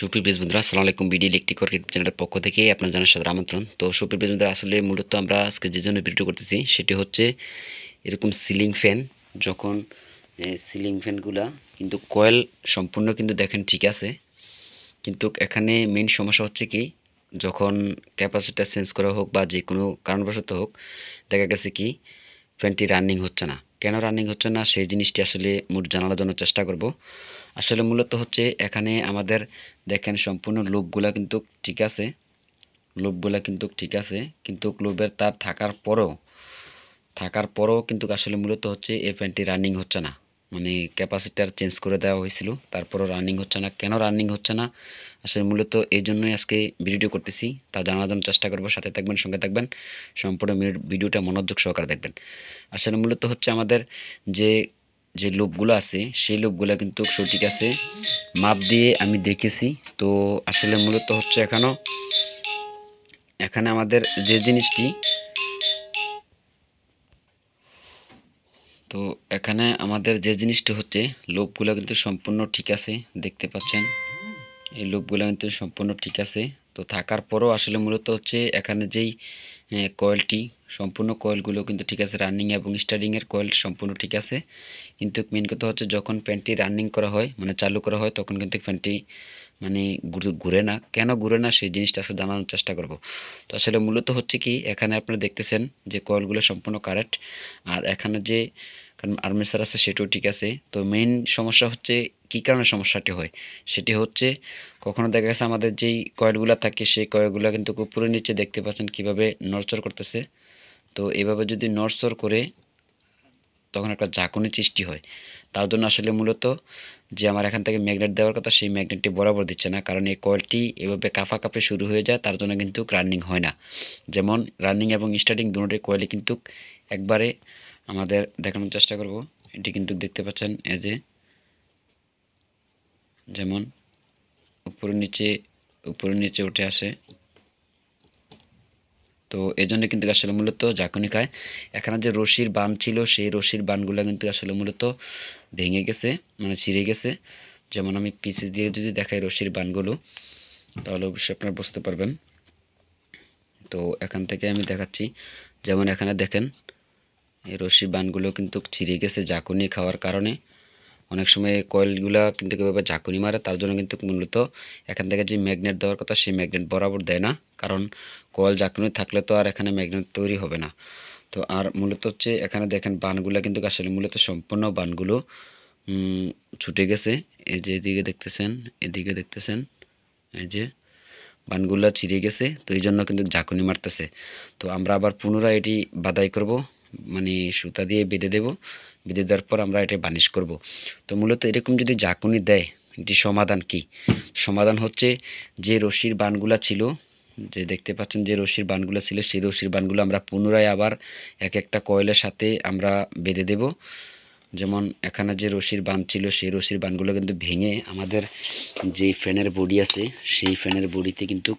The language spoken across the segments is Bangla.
সুপ্রিয় বেশ বন্ধুরা আসসালামু আলাইকুম বিডি ইলেকট্রিক ক্রিকেট চ্যানেলের পক্ষ থেকে আপনার জানার সাথে আমন্ত্রণ তো সুপ্রিয় ব্রিজ বন্ধুরা আসলে মূলত আমরা আজকে যে জন্য ভিডিও করতেছি সেটি হচ্ছে এরকম সিলিং ফ্যান যখন সিলিং ফ্যানগুলা কিন্তু কয়েল সম্পূর্ণ কিন্তু দেখেন ঠিক আছে কিন্তু এখানে মেন সমস্যা হচ্ছে কি যখন ক্যাপাসিটার চেঞ্জ করা হোক বা যে কোনো কারণবশত হোক দেখা গেছে কি ফ্যানটি রানিং হচ্ছে না কেন রানিং হচ্ছে না সেই জিনিসটি আসলে মোট জানার জন্য চেষ্টা করব আসলে মূলত হচ্ছে এখানে আমাদের দেখেন সম্পূর্ণ লোভগুলা কিন্তু ঠিক আছে লোভগুলা কিন্তু ঠিক আছে কিন্তু লোভের তার থাকার পরও থাকার পরও কিন্তু আসলে মূলত হচ্ছে এই ফ্যানটি রানিং হচ্ছে না মানে ক্যাপাসিটার চেঞ্জ করে দেওয়া হয়েছিল তারপরও রানিং হচ্ছে না কেন রানিং হচ্ছে না আসলে মূলত এই জন্যই আজকে ভিডিওটি করতেছি তা জানার জন্য চেষ্টা করবো সাথে থাকবেন সঙ্গে থাকবেন সম্পূর্ণ ভিডিওটা মনোযোগ সহকারে দেখবেন আসলে মূলত হচ্ছে আমাদের যে যে লোভগুলো আছে সেই লোভগুলো কিন্তু সঠিক আছে মাপ দিয়ে আমি দেখেছি তো আসলে মূলত হচ্ছে এখনও এখানে আমাদের যে জিনিসটি তো এখানে আমাদের যে জিনিসটা হচ্ছে লোভগুলো কিন্তু সম্পূর্ণ ঠিক আছে দেখতে পাচ্ছেন এই লোভগুলো কিন্তু সম্পূর্ণ ঠিক আছে তো থাকার পরও আসলে মূলত হচ্ছে এখানে যেই কয়েলটি সম্পূর্ণ কয়েলগুলো কিন্তু ঠিক আছে রানিং এবং স্টার্টিংয়ের কয়েল সম্পূর্ণ ঠিক আছে কিন্তু মেন কথা হচ্ছে যখন প্যান্টটি রানিং করা হয় মানে চালু করা হয় তখন কিন্তু প্যান্টটি মানে ঘুরে না কেন ঘুরে না সেই জিনিসটা আসলে জানানোর চেষ্টা করব তো আসলে মূলত হচ্ছে কি এখানে আপনারা দেখতেছেন যে কয়েলগুলো সম্পূর্ণ কারেক্ট আর এখানে যে কারণ আর্মেসার আছে সেটাও ঠিক আছে তো মেইন সমস্যা হচ্ছে কি কারণে সমস্যাটি হয় সেটি হচ্ছে কখনো দেখা গেছে আমাদের যেই কয়েলগুলো থাকে সেই কয়েলগুলো কিন্তু পুরো নিচে দেখতে পাচ্ছেন কিভাবে নড়চড় করতেছে তো এভাবে যদি নড়চড় করে তখন একটা ঝাঁকুনি সৃষ্টি হয় তার জন্য আসলে মূলত যে আমার এখান থেকে ম্যাগনেট দেওয়ার কথা সেই ম্যাগনেটটি বরাবর দিচ্ছে না কারণ এই কয়েলটি এভাবে কাঁপাকাঁপি শুরু হয়ে যায় তার জন্য কিন্তু রানিং হয় না যেমন রানিং এবং স্টার্টিং দুটোই কয়েলে কিন্তু একবারে আমাদের দেখানোর চেষ্টা করব এটি কিন্তু দেখতে পাচ্ছেন এজে যেমন উপরে নিচে উপরে নিচে উঠে আসে তো এজন্য কিন্তু আসলে মূলত জাকনিকায় এখানে যে রশির বান ছিল সেই রশির বানগুলো কিন্তু আসলে মূলত ভেঙে গেছে মানে ছিঁড়ে গেছে যেমন আমি পিসি দিয়ে যদি দেখাই রশির বানগুলো তাহলে অবশ্যই আপনারা বুঝতে পারবেন তো এখান থেকে আমি দেখাচ্ছি যেমন এখানে দেখেন এই রশির বানগুলো কিন্তু ছিঁড়ে গেছে ঝাঁকুনি খাওয়ার কারণে অনেক সময় কয়েলগুলো কিন্তু কীভাবে ঝাঁকুনি মারে তার জন্য কিন্তু মূলত এখান থেকে যে ম্যাগনেট দেওয়ার কথা সেই ম্যাগনেট বরাবর দেয় না কারণ কয়েল ঝাঁকুনি থাকলে তো আর এখানে ম্যাগনেট তৈরি হবে না তো আর মূলত হচ্ছে এখানে দেখেন বানগুলো কিন্তু আসলে মূলত সম্পূর্ণ বানগুলো ছুটে গেছে এই যে এদিকে দেখতেছেন এদিকে দেখতেছেন এই যে বানগুলো ছিঁড়ে গেছে তো এই জন্য কিন্তু ঝাঁকুনি মারতেছে তো আমরা আবার পুনরায় এটি বাদাই করব মানে সুতা দিয়ে বেঁধে দেব বেঁধে দেওয়ার পর আমরা এটা বানিশ করব তো মূলত এরকম যদি জাকুনি দেয় এটি সমাধান কি সমাধান হচ্ছে যে রশির বানগুলো ছিল যে দেখতে পাচ্ছেন যে রশির বানগুলো ছিল সেই রশির বানগুলো আমরা পুনরায় আবার এক একটা কয়েলের সাথে আমরা বেঁধে দেব যেমন এখানে যে রশির বান ছিল সেই রশির বানগুলো কিন্তু ভেঙে আমাদের যে ফ্যানের বডি আছে সেই ফ্যানের বডিতে কিন্তু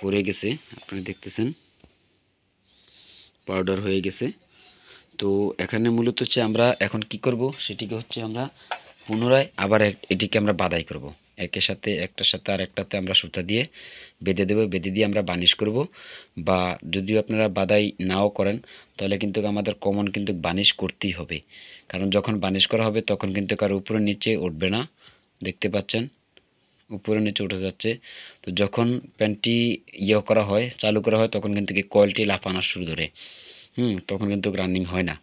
পড়ে গেছে আপনারা দেখতেছেন পাউডার হয়ে গেছে তো এখানে মূলত হচ্ছে আমরা এখন কি করব সেটিকে হচ্ছে আমরা পুনরায় আবার এটিকে আমরা বাদাই করব একের সাথে একটার সাথে আর একটাতে আমরা সুতা দিয়ে বেঁধে দেবো বেঁধে দিয়ে আমরা বানিশ করব বা যদিও আপনারা বাদাই নাও করেন তাহলে কিন্তু আমাদের কমন কিন্তু বানিশ করতেই হবে কারণ যখন বানিশ করা হবে তখন কিন্তু কার উপরে নিচে উঠবে না দেখতে পাচ্ছেন উপরে নিচে উঠে যাচ্ছে তো যখন প্যান্টটি ইয়ে করা হয় চালু করা হয় তখন কিন্তু কয়েলটি লাফানো শুরু ধরে হুম তখন কিন্তু রানিং হয় না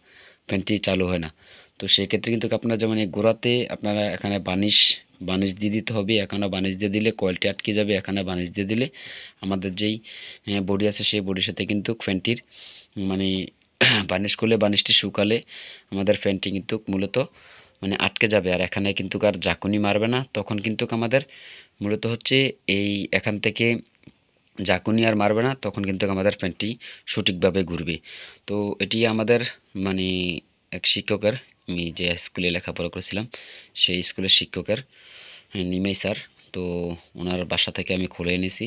ফ্যানটি চালু হয় না তো সেক্ষেত্রে কিন্তু আপনার যেমন এই গোড়াতে আপনারা এখানে বানিশ বানিশ দিয়ে দিতে হবে এখানে বানিশ দিয়ে দিলে কয়েলটি আটকে যাবে এখানে বানিশ দিয়ে দিলে আমাদের যেই বডি আছে সেই বডির সাথে কিন্তু ফ্যানটির মানে বানিশ করলে বানিশটি শুকালে আমাদের ফ্যানটি কিন্তু মূলত মানে আটকে যাবে আর এখানে কিন্তু আর জাকুনি মারবে না তখন কিন্তু আমাদের মূলত হচ্ছে এই এখান থেকে জাকুনি আর মারবে না তখন কিন্তু আমাদের প্যান্টটি সঠিকভাবে ঘুরবে তো এটি আমাদের মানে এক শিক্ষকের আমি যে স্কুলে লেখাপড়া করেছিলাম সেই স্কুলের শিক্ষকের হ্যাঁ, নিমেই স্যার তো ওনার বাসা থেকে আমি খুলে এনেছি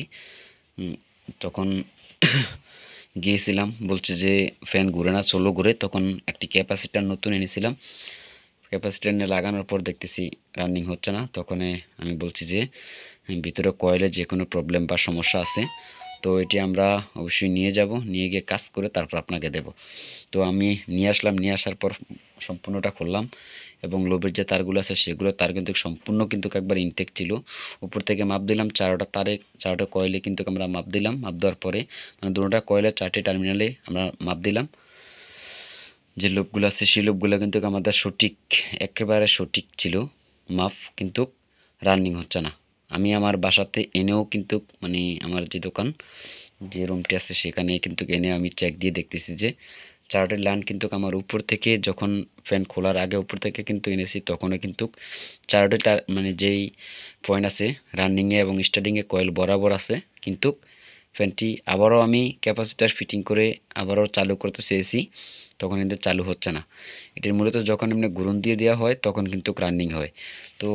তখন গিয়েছিলাম বলছে যে ফ্যান ঘুরে না চলো ঘুরে তখন একটি ক্যাপাসিটার নতুন এনেছিলাম ক্যাপাসিটার নিয়ে লাগানোর পর দেখতেছি রানিং হচ্ছে না তখন আমি বলছি যে ভিতরে কয়েলে যে কোনো প্রবলেম বা সমস্যা আছে তো এটি আমরা অবশ্যই নিয়ে যাব নিয়ে গিয়ে কাজ করে তারপর আপনাকে দেব তো আমি নিয়ে আসলাম নিয়ে আসার পর সম্পূর্ণটা খুললাম এবং লোভের যে তারগুলো আছে সেগুলো তার কিন্তু সম্পূর্ণ কিন্তু একবার ইনটেক ছিল উপর থেকে মাপ দিলাম চারোটা তারে চারোটা কয়েলে কিন্তু আমরা মাপ দিলাম মাপ দেওয়ার পরে মানে দুটা কয়েলের চারটি টার্মিনালে আমরা মাপ দিলাম যে লোভগুলো আছে সেই লোভগুলো কিন্তু আমাদের সঠিক একেবারে সঠিক ছিল মাপ কিন্তু রানিং হচ্ছে না আমি আমার বাসাতে এনেও কিন্তু মানে আমার যে দোকান যে রুমটি আছে সেখানে কিন্তু এনে আমি চেক দিয়ে দেখতেছি যে চার্টের লাইন কিন্তু আমার উপর থেকে যখন ফ্যান খোলার আগে উপর থেকে কিন্তু এনেছি তখনও কিন্তু চার্টের মানে যেই পয়েন্ট আছে রানিংয়ে এবং স্টার্টিংয়ে কয়েল বরাবর আছে কিন্তু ফ্যানটি আবারও আমি ক্যাপাসিটার ফিটিং করে আবারও চালু করতে চেয়েছি তখন কিন্তু চালু হচ্ছে না এটির মূলত যখন এমনি গুরুন দিয়ে দেওয়া হয় তখন কিন্তু রানিং হয় তো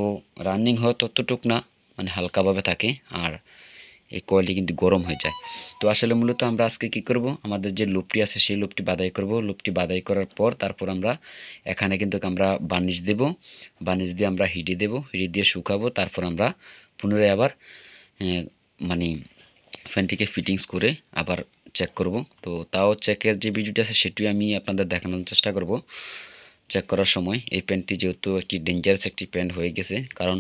রানিং হয় ততটুক না মানে হালকাভাবে থাকে আর এই কয়েলটি কিন্তু গরম হয়ে যায় তো আসলে মূলত আমরা আজকে কি করব আমাদের যে লুপটি আছে সেই লুপটি বাদাই করব লুপটি বাদাই করার পর তারপর আমরা এখানে কিন্তু আমরা বানিশ দেব বানিশ দিয়ে আমরা হিডি দেব হিডি দিয়ে শুকাবো তারপর আমরা পুনরায় আবার মানে ফ্যানটিকে ফিটিংস করে আবার চেক করব তো তাও চেকের যে ভিডিওটি আছে সেটি আমি আপনাদের দেখানোর চেষ্টা করব চেক করার সময় এই প্যান্টটি যেহেতু একটি ডেঞ্জারাস একটি প্যান্ট হয়ে গেছে কারণ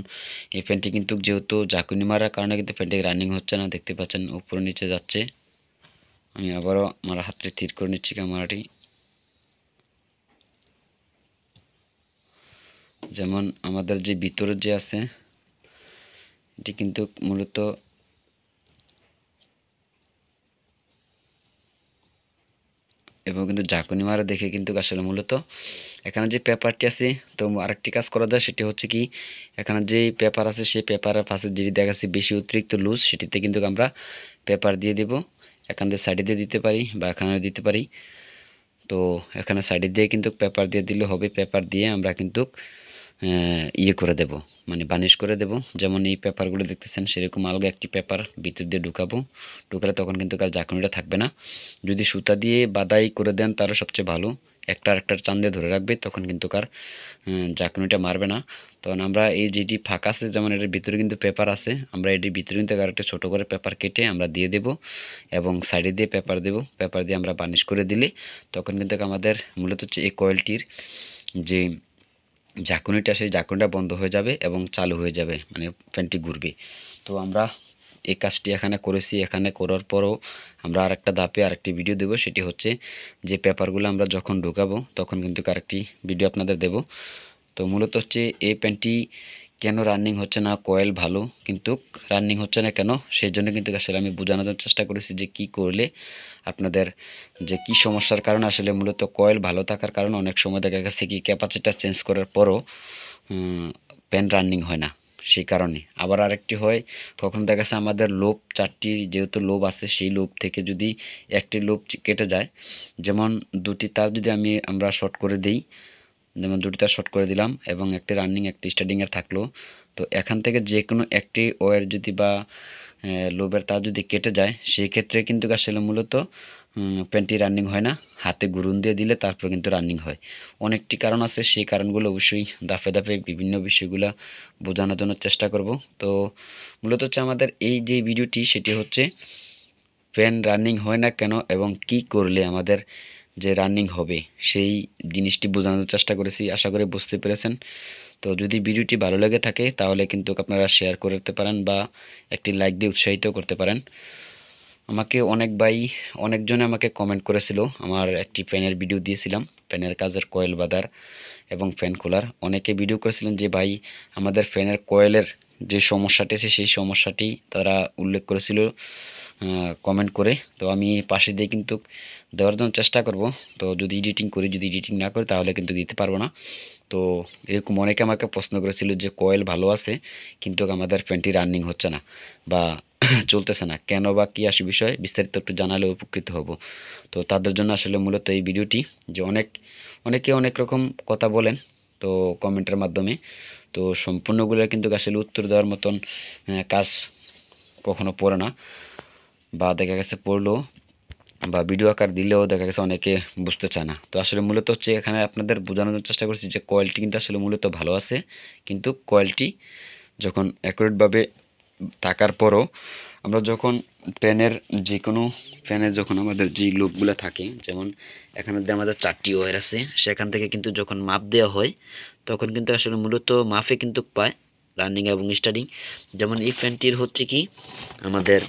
এই প্যান্টটি কিন্তু যেহেতু জাকুনি মারার কারণে কিন্তু প্যান্টটি রানিং হচ্ছে না দেখতে পাচ্ছেন উপরে নিচে যাচ্ছে আমি আবারও আমার হাতে থির করে নিচ্ছি ক্যামেরাটি যেমন আমাদের যে ভিতরে যে আছে এটি কিন্তু মূলত এবং কিন্তু ঝাঁকুনি মারা দেখে কিন্তু আসলে মূলত এখানে যে পেপারটি আছে তো আরেকটি কাজ করা যায় সেটি হচ্ছে কি এখানে যে পেপার আছে সেই পেপারের পাশে যেটি দেখাচ্ছে বেশি অতিরিক্ত লুজ সেটিতে কিন্তু আমরা পেপার দিয়ে দেব এখান থেকে সাইডে দিয়ে দিতে পারি বা এখানে দিতে পারি তো এখানে সাইডে দিয়ে কিন্তু পেপার দিয়ে দিলে হবে পেপার দিয়ে আমরা কিন্তু ইয়ে করে দেব মানে বানিশ করে দেব যেমন এই পেপারগুলো দেখতেছেন সেরকম আলগা একটি পেপার ভিতর দিয়ে ঢুকাবো ঢুকালে তখন কিন্তু কার ঝাঁকুনিটা থাকবে না যদি সুতা দিয়ে বাদাই করে দেন তারও সবচেয়ে ভালো একটা একটার চান্দে ধরে রাখবে তখন কিন্তু কার ঝাঁকুনিটা মারবে না তখন আমরা এই যেটি ফাঁকা আছে যেমন এটার ভিতরে কিন্তু পেপার আছে আমরা এটির ভিতরে কিন্তু একটা ছোটো করে পেপার কেটে আমরা দিয়ে দেব এবং সাইডে দিয়ে পেপার দেব পেপার দিয়ে আমরা বানিশ করে দিলে তখন কিন্তু আমাদের মূলত হচ্ছে এই কয়েলটির যে ঝাঁকুনিটা সেই ঝাঁকুনিটা বন্ধ হয়ে যাবে এবং চালু হয়ে যাবে মানে ফ্যানটি ঘুরবে তো আমরা এই কাজটি এখানে করেছি এখানে করার পরও আমরা আরেকটা ধাপে আরেকটি ভিডিও দেব সেটি হচ্ছে যে পেপারগুলো আমরা যখন ঢোকাবো তখন কিন্তু আরেকটি ভিডিও আপনাদের দেব তো মূলত হচ্ছে এই প্যান্টটি কেন রানিং হচ্ছে না কয়েল ভালো কিন্তু রানিং হচ্ছে না কেন সেই জন্য কিন্তু আসলে আমি বোঝানোর চেষ্টা করেছি যে কি করলে আপনাদের যে কি সমস্যার কারণে আসলে মূলত কয়েল ভালো থাকার কারণে অনেক সময় দেখা গেছে কি ক্যাপাসিটিটা চেঞ্জ করার পরও প্যান রানিং হয় না সেই কারণে আবার আরেকটি হয় কখন দেখা গেছে আমাদের লোভ চারটি যেহেতু লোভ আছে সেই লোভ থেকে যদি একটি লোভ কেটে যায় যেমন দুটি তার যদি আমি আমরা শর্ট করে দিই যেমন দুটিটা শর্ট করে দিলাম এবং একটি রানিং একটি স্টার্টিংয়ের থাকলো তো এখান থেকে যে কোনো একটি ওয়ের যদি বা লোবের তার যদি কেটে যায় সেই ক্ষেত্রে কিন্তু আসলে মূলত প্যান্টটি রানিং হয় না হাতে গুরুন দিয়ে দিলে তারপর কিন্তু রানিং হয় অনেকটি কারণ আছে সেই কারণগুলো অবশ্যই দাফে দাফে বিভিন্ন বিষয়গুলো বোঝানোর জন্য চেষ্টা করব তো মূলত হচ্ছে আমাদের এই যে ভিডিওটি সেটি হচ্ছে প্যান্ট রানিং হয় না কেন এবং কি করলে আমাদের যে রানিং হবে সেই জিনিসটি বোঝানোর চেষ্টা করেছি আশা করে বুঝতে পেরেছেন তো যদি ভিডিওটি ভালো লেগে থাকে তাহলে কিন্তু আপনারা শেয়ার করতে পারেন বা একটি লাইক দিয়ে উৎসাহিত করতে পারেন আমাকে অনেক ভাই অনেকজনে আমাকে কমেন্ট করেছিল আমার একটি ফ্যানের ভিডিও দিয়েছিলাম ফ্যানের কাজের কয়েল বাদার এবং ফ্যান খোলার অনেকে ভিডিও করেছিলেন যে ভাই আমাদের ফ্যানের কয়েলের যে সমস্যাটি আছে সেই সমস্যাটি তারা উল্লেখ করেছিল কমেন্ট করে তো আমি পাশে দিয়ে কিন্তু দেওয়ার জন্য চেষ্টা করব তো যদি এডিটিং করি যদি এডিটিং না করে তাহলে কিন্তু দিতে পারবো না তো এরকম অনেকে আমাকে প্রশ্ন করেছিল যে কয়েল ভালো আছে কিন্তু আমাদের ফ্যানটি রানিং হচ্ছে না বা চলতেছে না কেন বা কী আসে বিষয়ে বিস্তারিত একটু জানালে উপকৃত হব তো তাদের জন্য আসলে মূলত এই ভিডিওটি যে অনেক অনেকে অনেক রকম কথা বলেন তো কমেন্টের মাধ্যমে তো সম্পূর্ণগুলো কিন্তু আসলে উত্তর দেওয়ার মতন কাজ কখনো পড়ে না বা দেখা গেছে পড়লেও বা ভিডিও আকার দিলেও দেখা গেছে অনেকে বুঝতে চায় না তো আসলে মূলত হচ্ছে এখানে আপনাদের বোঝানোর চেষ্টা করছি যে কোয়ালিটি কিন্তু আসলে মূলত ভালো আছে কিন্তু কোয়ালিটি যখন অ্যাকুরেটভাবে থাকার পরও আমরা যখন প্যানের যে কোনো প্যানের যখন আমাদের যে লোকগুলো থাকে যেমন এখানে আমাদের চারটি ওয়ার আছে সেখান থেকে কিন্তু যখন মাপ দেওয়া হয় তখন কিন্তু আসলে মূলত মাফে কিন্তু পায় রানিং এবং স্টার্টিং যেমন এই প্যানটির হচ্ছে কি আমাদের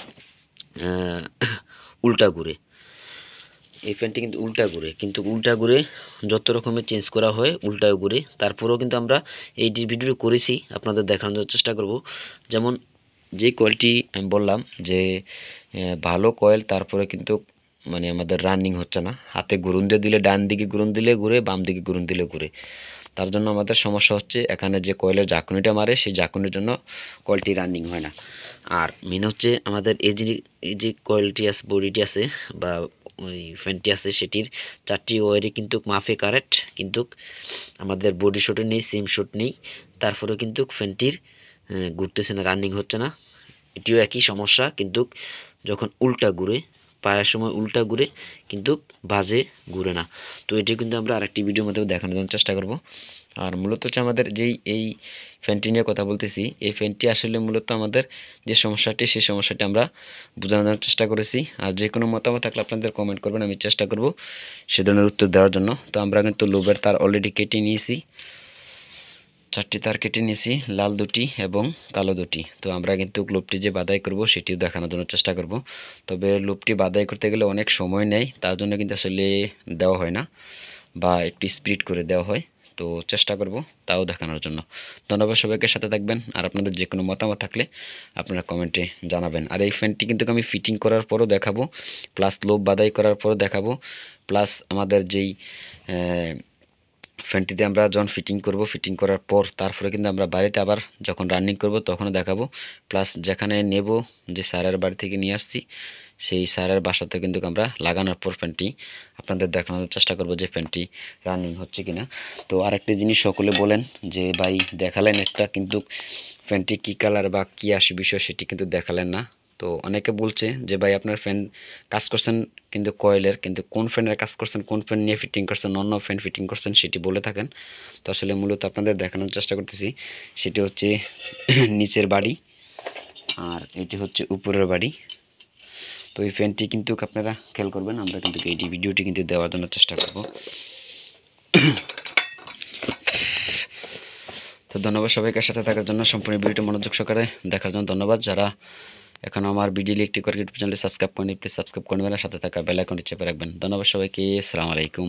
উল্টা ঘুরে এই ফ্যানটি কিন্তু উল্টা ঘুরে কিন্তু উল্টা ঘুরে যত রকমের চেঞ্জ করা হয় উল্টা ঘুরে তারপরেও কিন্তু আমরা এই ভিডিও করেছি আপনাদের দেখানোর চেষ্টা করব যেমন যে কয়েলটি আমি বললাম যে ভালো কয়েল তারপরে কিন্তু মানে আমাদের রানিং হচ্ছে না হাতে গুরুন দিয়ে দিলে ডান দিকে গুরুন দিলে ঘুরে বাম দিকে গুরুন দিলে ঘুরে তার জন্য আমাদের সমস্যা হচ্ছে এখানে যে কয়েলের ঝাঁকুনিটা মারে সেই ঝাঁকুনির জন্য কয়েলটি রানিং হয় না আর মেন হচ্ছে আমাদের এই যে এই যে কয়েলটি আছে বডিটি আছে বা ওই ফ্যানটি আছে সেটির চারটি ওয়ারে কিন্তু মাফে কারেক্ট কিন্তু আমাদের বডি শুট নেই সিম শুট নেই তারপরেও কিন্তু ফ্যানটির হ্যাঁ, ঘুরতেছে না রানিং হচ্ছে না এটিও একই সমস্যা কিন্তু যখন উল্টা ঘুরে পায়ের সময় উল্টা ঘুরে কিন্তু বাজে ঘুরে না তো এটি কিন্তু আমরা আরেকটি ভিডিওর মধ্যে দেখানোর জন্য চেষ্টা করব আর মূলত হচ্ছে আমাদের যেই এই ফ্যানটি নিয়ে কথা বলতেছি এই ফ্যানটি আসলে মূলত আমাদের যে সমস্যাটি সেই সমস্যাটি আমরা বোঝানোর চেষ্টা করেছি আর যে কোনো মতামত থাকলে আপনাদের কমেন্ট করবেন আমি চেষ্টা করব সে ধরনের উত্তর দেওয়ার জন্য তো আমরা কিন্তু লোবের তার অলরেডি কেটে নিয়েছি চারটি তার কেটে নিয়েছি লাল দুটি এবং কালো দুটি তো আমরা কিন্তু লুপটি যে বাদাই করব সেটিও দেখানোর জন্য চেষ্টা করব তবে লুপটি বাদাই করতে গেলে অনেক সময় নেয় তার জন্য কিন্তু আসলে দেওয়া হয় না বা একটু স্প্রিড করে দেওয়া হয় তো চেষ্টা করব তাও দেখানোর জন্য ধন্যবাদ সবাইকে সাথে থাকবেন আর আপনাদের যে কোনো মতামত থাকলে আপনারা কমেন্টে জানাবেন আর এই ফ্যানটি কিন্তু আমি ফিটিং করার পরও দেখাবো প্লাস লোভ বাদাই করার পরও দেখাবো প্লাস আমাদের যেই ফ্যানটিতে আমরা যখন ফিটিং করব ফিটিং করার পর তারপরে কিন্তু আমরা বাড়িতে আবার যখন রানিং করব তখন দেখাবো প্লাস যেখানে নেব যে স্যারের বাড়ি থেকে নিয়ে আসছি সেই স্যারের বাসাতে কিন্তু আমরা লাগানোর পর ফ্যানটি আপনাদের দেখানোর চেষ্টা করব যে ফ্যানটি রানিং হচ্ছে কি না তো আরেকটি জিনিস সকলে বলেন যে ভাই দেখালেন একটা কিন্তু ফ্যানটি কী কালার বা কী আসে বিষয় সেটি কিন্তু দেখালেন না তো অনেকে বলছে যে ভাই আপনার ফ্যান কাজ করছেন কিন্তু কয়েলের কিন্তু কোন ফ্যানের কাজ করছেন কোন ফ্যান নিয়ে ফিটিং করছেন অন্য ফ্যান ফিটিং করছেন সেটি বলে থাকেন তো আসলে মূলত আপনাদের দেখানোর চেষ্টা করতেছি সেটি হচ্ছে নিচের বাড়ি আর এটি হচ্ছে উপরের বাড়ি তো এই ফ্যানটি কিন্তু আপনারা খেয়াল করবেন আমরা কিন্তু এইটি ভিডিওটি কিন্তু দেওয়ার জন্য চেষ্টা করব তো ধন্যবাদ সবাইকার সাথে থাকার জন্য সম্পূর্ণ ভিডিওটি মনোযোগ সহকারে দেখার জন্য ধন্যবাদ যারা এখন আমার একটি করে ইউটিউব চ্যানেলটি সাবস্ক্রাইব করেনি প্লিজ সাবস্ক্রাইব করে নেবেন সাথে থাকা বেল আইকনটি চেপে রাখবেন ধন্যবাদ সবাইকে আসসালামু আলাইকুম